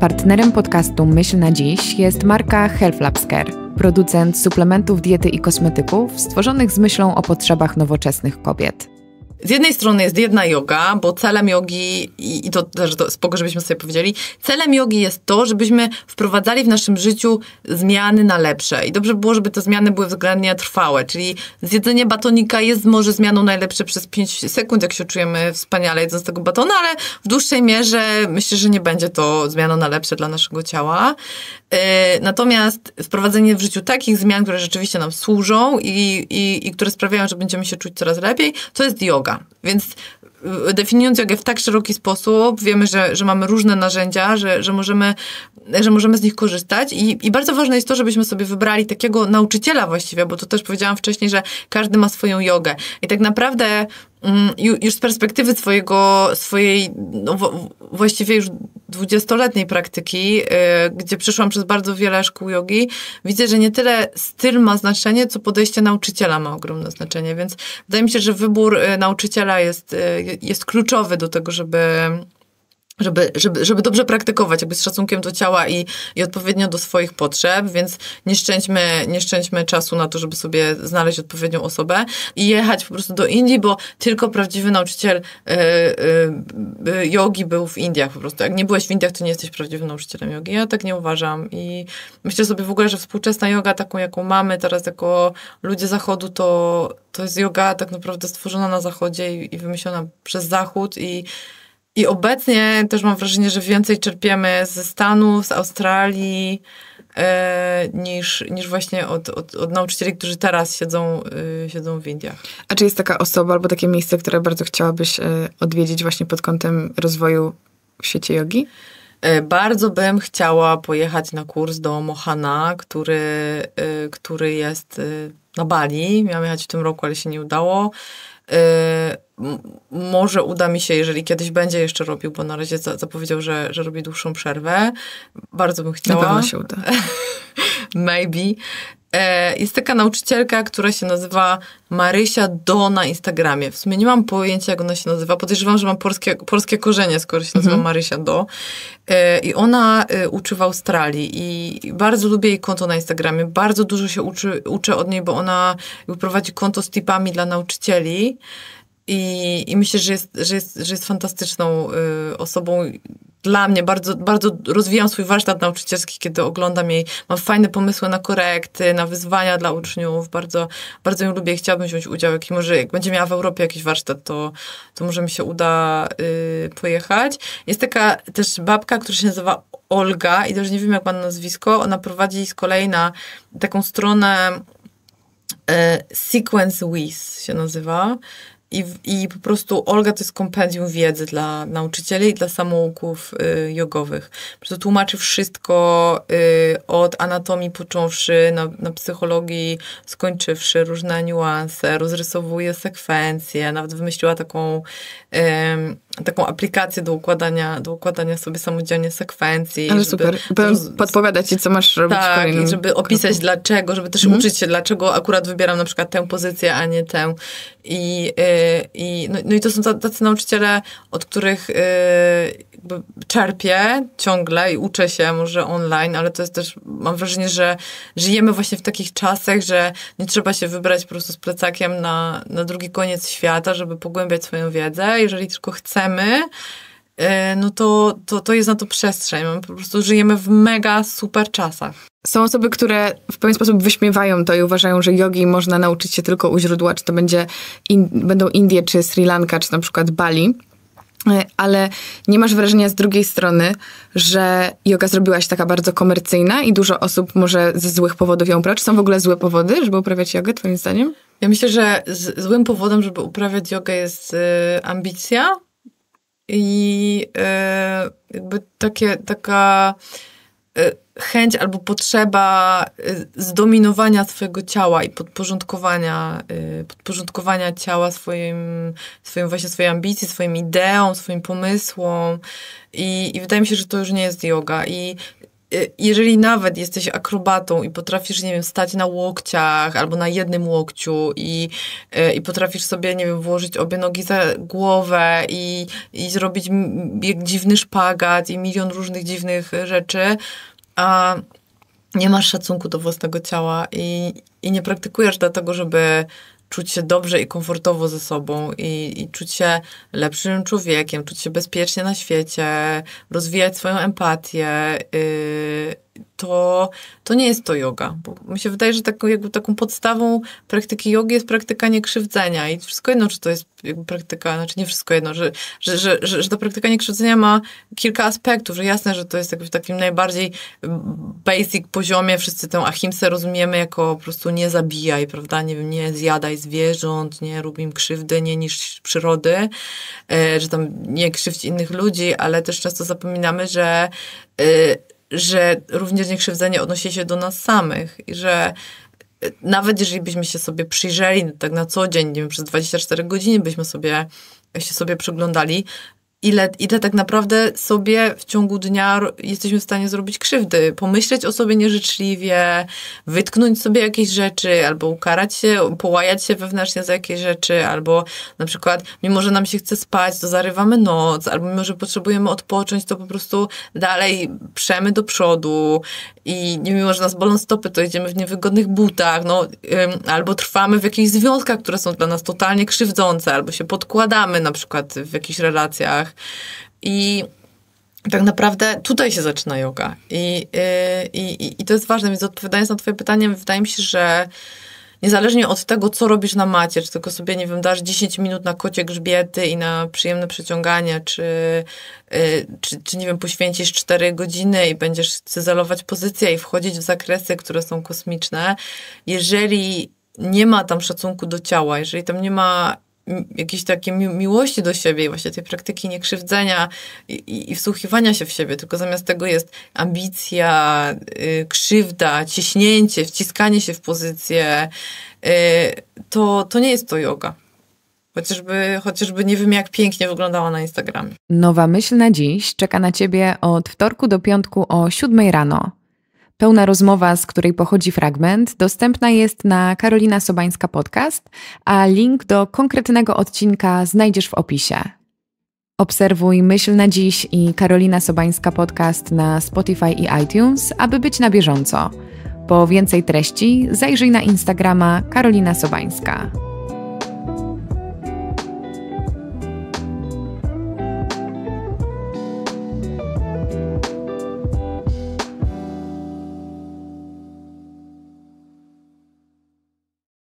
Partnerem podcastu Myśl na Dziś jest marka Health Labs Care, producent suplementów diety i kosmetyków stworzonych z myślą o potrzebach nowoczesnych kobiet. Z jednej strony jest jedna yoga, bo celem jogi, i, to też spoko, żebyśmy sobie powiedzieli, celem jogi jest to, żebyśmy wprowadzali w naszym życiu zmiany na lepsze. I dobrze by było, żeby te zmiany były względnie trwałe, czyli zjedzenie batonika jest może zmianą najlepsze przez 5 sekund, jak się czujemy wspaniale jedząc tego batona, ale w dłuższej mierze myślę, że nie będzie to zmianą na lepsze dla naszego ciała. E, natomiast wprowadzenie w życiu takich zmian, które rzeczywiście nam służą i, i, i które sprawiają, że będziemy się czuć coraz lepiej, to jest yoga yoga. Więc y, definiując jogę w tak szeroki sposób, wiemy, że, że mamy różne narzędzia, że, że, możemy, że możemy z nich korzystać I, i bardzo ważne jest to, żebyśmy sobie wybrali takiego nauczyciela właściwie, bo to też powiedziałam wcześniej, że każdy ma swoją jogę i tak naprawdę Mm, już z perspektywy swojego, swojej no, właściwie już dwudziestoletniej praktyki, y, gdzie przeszłam przez bardzo wiele szkół jogi, widzę, że nie tyle styl ma znaczenie, co podejście nauczyciela ma ogromne znaczenie, więc wydaje mi się, że wybór y, nauczyciela jest, y, jest kluczowy do tego, żeby żeby, żeby, żeby dobrze praktykować, jakby z szacunkiem do ciała i, i odpowiednio do swoich potrzeb, więc nie szczędźmy, nie szczęćmy czasu na to, żeby sobie znaleźć odpowiednią osobę i jechać po prostu do Indii, bo tylko prawdziwy nauczyciel yogi y, y, był w Indiach po prostu. Jak nie byłeś w Indiach, to nie jesteś prawdziwym nauczycielem yogi. Ja tak nie uważam i myślę sobie w ogóle, że współczesna yoga, taką jaką mamy teraz jako ludzie zachodu, to, to jest yoga tak naprawdę stworzona na zachodzie i, i wymyślona przez zachód i i obecnie też mam wrażenie, że więcej czerpiemy ze Stanów, z Australii, e, niż, niż właśnie od, od, od, nauczycieli, którzy teraz siedzą, y, siedzą w Indiach. A czy jest taka osoba albo takie miejsce, które bardzo chciałabyś e, odwiedzić właśnie pod kątem rozwoju w świecie jogi? E, bardzo bym chciała pojechać na kurs do Mohana, który, e, który jest e, na Bali. Miałam jechać w tym roku, ale się nie udało. Może uda mi się, jeżeli kiedyś będzie jeszcze robił, bo na razie zapowiedział, że, że robi dłuższą przerwę. Bardzo bym chciała. Na pewno się uda. Maybe. E, jest taka nauczycielka, która się nazywa Marysia Do na Instagramie. W sumie nie mam pojęcia, jak ona się nazywa. Podejrzewam, że mam polskie, polskie korzenie, skoro się nazywa mhm. Marysia Do. E, I ona e, uczy w Australii i bardzo lubię jej konto na Instagramie. Bardzo dużo się uczy, uczę od niej, bo ona prowadzi konto z tipami dla nauczycieli. I, i myślę, że jest, że jest, że jest fantastyczną osobą dla mnie bardzo, bardzo rozwijam swój warsztat nauczycielski, kiedy oglądam jej. Mam fajne pomysły na korekty, na wyzwania dla uczniów. Bardzo, bardzo ją lubię i chciałabym wziąć udział. Jak, może jak będzie miała w Europie jakiś warsztat, to, to może mi się uda y, pojechać. Jest taka też babka, która się nazywa Olga i też nie wiem jak ma nazwisko. Ona prowadzi z kolei na taką stronę y, Sequence Wiz się nazywa. I, I po prostu Olga to jest kompendium wiedzy dla nauczycieli i dla samouków y, jogowych. To tłumaczy wszystko y, od anatomii począwszy, na, na psychologii skończywszy, różne niuanse, rozrysowuje sekwencje, nawet wymyśliła taką y, taką aplikację do układania, do układania sobie samodzielnie sekwencji. Ale żeby, super. Powiem, podpowiadać ci, co masz robić tak, w i żeby opisać kroku. dlaczego, żeby też mm. uczyć się, dlaczego akurat wybieram na przykład tę pozycję, a nie tę. I, y, i, no, no i to są tacy nauczyciele, od których y, jakby czerpię ciągle i uczę się może online, ale to jest też, mam wrażenie, że żyjemy właśnie w takich czasach, że nie trzeba się wybrać po prostu z plecakiem na, na drugi koniec świata, żeby pogłębiać swoją wiedzę. Jeżeli tylko chcemy chcemy, e, no to, to, to jest na to przestrzeń. My po prostu żyjemy w mega super czasach. Są osoby, które w pewien sposób wyśmiewają to i uważają, że jogi można nauczyć się tylko u źródła, czy to będzie in, będą Indie, czy Sri Lanka, czy na przykład Bali. E, ale nie masz wrażenia z drugiej strony, że yoga zrobiła się taka bardzo komercyjna i dużo osób może ze złych powodów ją uprawia? Czy są w ogóle złe powody, żeby uprawiać jogę, twoim zdaniem? Ja myślę, że złym powodem, żeby uprawiać jogę jest e, ambicja, i e, jakby takie, taka e, chęć albo potrzeba e, zdominowania swojego ciała i podporządkowania, podporządkowania ciała swoim, swoim właśnie swojej ambicji, swoim ideom, swoim pomysłom. I, I wydaje mi się, że to już nie jest yoga. I Y, jeżeli nawet jesteś akrobatą i potrafisz, nie wiem, stać na łokciach albo na jednym łokciu i, y, i potrafisz sobie, nie wiem, włożyć obie nogi za głowę i, i zrobić dziwny szpagat i milion różnych dziwnych rzeczy, a nie masz szacunku do własnego ciała i, i nie praktykujesz dlatego, żeby czuć się dobrze i komfortowo ze sobą i, i czuć się lepszym człowiekiem, czuć się bezpiecznie na świecie, rozwijać swoją empatię. Yy, to, to nie jest to yoga. Bo mi się wydaje, że taką, jakby taką podstawą praktyki jogi jest praktyka niekrzywdzenia i wszystko jedno, czy to jest jakby praktyka, znaczy nie wszystko jedno, że, że, że, że, że ta praktyka niekrzywdzenia ma kilka aspektów, że jasne, że to jest jakby w takim najbardziej basic poziomie, wszyscy tę ahimsę rozumiemy jako po prostu nie zabijaj, prawda, nie wiem, nie zjadaj zwierząt, nie rób im krzywdy, nie niż przyrody, e, że tam nie krzywdź innych ludzi, ale też często zapominamy, że e, że również niekrzywdzenie odnosi się do nas samych i że e, nawet jeżeli byśmy się sobie przyjrzeli no tak na co dzień, nie wiem, przez 24 godziny byśmy sobie się sobie przyglądali, ile, ile tak naprawdę sobie w ciągu dnia jesteśmy w stanie zrobić krzywdy, pomyśleć o sobie nieżyczliwie, wytknąć sobie jakieś rzeczy, albo ukarać się, połajać się wewnętrznie za jakieś rzeczy, albo na przykład, mimo że nam się chce spać, to zarywamy noc, albo mimo że potrzebujemy odpocząć, to po prostu dalej przemy do przodu i mimo że nas bolą stopy, to idziemy w niewygodnych butach, no, albo trwamy w jakichś związkach, które są dla nas totalnie krzywdzące, albo się podkładamy na przykład w jakichś relacjach i tak naprawdę tutaj się zaczyna yoga. I, y, i, i, i to jest ważne, więc odpowiadając na Twoje pytanie, wydaje mi się, że niezależnie od tego, co robisz na macie, czy tylko sobie, nie wiem, dasz 10 minut na kocie grzbiety i na przyjemne przeciąganie, czy, y, czy, czy, nie wiem, poświęcisz 4 godziny i będziesz cyzelować pozycję i wchodzić w zakresy, które są kosmiczne, jeżeli nie ma tam szacunku do ciała, jeżeli tam nie ma jakiejś takiej miłości do siebie i właśnie tej praktyki niekrzywdzenia i, i, i, wsłuchiwania się w siebie, tylko zamiast tego jest ambicja, y, krzywda, ciśnięcie, wciskanie się w pozycję, y, to, to nie jest to yoga. Chociażby, chociażby nie wiem, jak pięknie wyglądała na Instagramie. Nowa myśl na dziś czeka na Ciebie od wtorku do piątku o 7 rano. Pełna rozmowa, z której pochodzi fragment, dostępna jest na Karolina Sobańska Podcast, a link do konkretnego odcinka znajdziesz w opisie. Obserwuj Myśl na Dziś i Karolina Sobańska Podcast na Spotify i iTunes, aby być na bieżąco. Po więcej treści zajrzyj na Instagrama Karolina Sobańska.